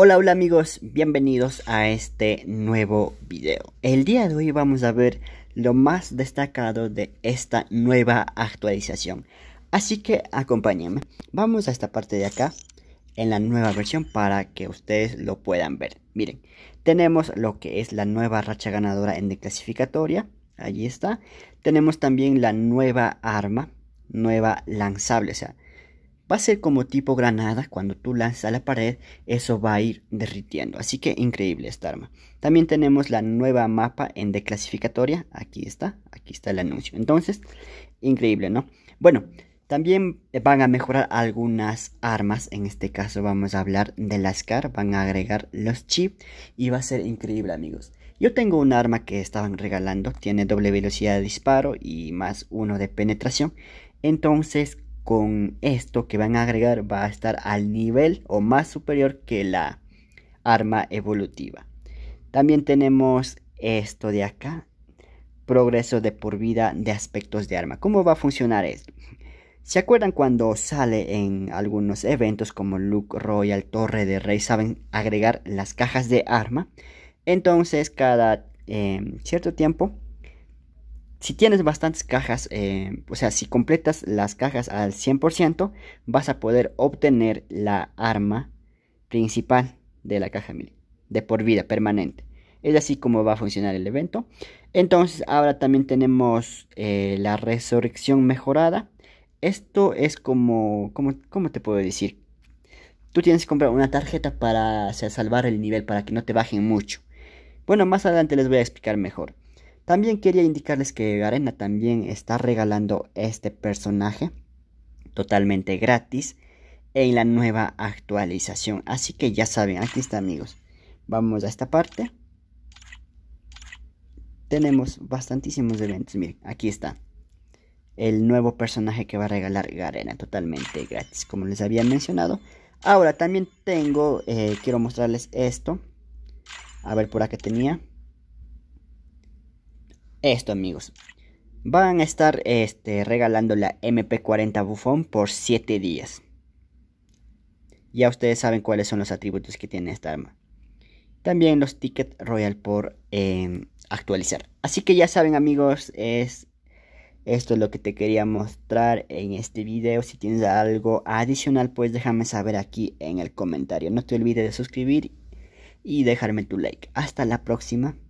Hola, hola amigos, bienvenidos a este nuevo video. El día de hoy vamos a ver lo más destacado de esta nueva actualización. Así que acompáñenme. Vamos a esta parte de acá, en la nueva versión, para que ustedes lo puedan ver. Miren, tenemos lo que es la nueva racha ganadora en clasificatoria. Allí está. Tenemos también la nueva arma, nueva lanzable, o sea, va a ser como tipo granada, cuando tú lanzas a la pared, eso va a ir derritiendo. Así que increíble esta arma. También tenemos la nueva mapa en declasificatoria, aquí está, aquí está el anuncio. Entonces, increíble, ¿no? Bueno, también van a mejorar algunas armas, en este caso vamos a hablar de las CAR, van a agregar los chips y va a ser increíble amigos. Yo tengo un arma que estaban regalando, tiene doble velocidad de disparo y más uno de penetración. Entonces con esto que van a agregar va a estar al nivel o más superior que la arma evolutiva. También tenemos esto de acá, progreso de por vida de aspectos de arma. ¿Cómo va a funcionar esto? ¿Se acuerdan cuando sale en algunos eventos como Luke Royal, Torre de Rey, saben agregar las cajas de arma? Entonces cada eh, cierto tiempo si tienes bastantes cajas, eh, o sea, si completas las cajas al 100%, vas a poder obtener la arma principal de la caja mil de por vida, permanente. Es así como va a funcionar el evento. Entonces, ahora también tenemos eh, la resurrección mejorada. Esto es como, como, ¿cómo te puedo decir? Tú tienes que comprar una tarjeta para salvar el nivel, para que no te bajen mucho. Bueno, más adelante les voy a explicar mejor. También quería indicarles que Garena también está regalando este personaje totalmente gratis en la nueva actualización. Así que ya saben, aquí está amigos. Vamos a esta parte. Tenemos bastantísimos eventos. Miren, aquí está. El nuevo personaje que va a regalar Garena totalmente gratis. Como les había mencionado. Ahora también tengo, eh, quiero mostrarles esto. A ver por acá tenía esto amigos. Van a estar este, regalando la MP40 Bufón por 7 días. Ya ustedes saben cuáles son los atributos que tiene esta arma. También los tickets royal por em, actualizar. Así que ya saben amigos, es, esto es lo que te quería mostrar en este video. Si tienes algo adicional pues déjame saber aquí en el comentario. No te olvides de suscribir y dejarme tu like. Hasta la próxima.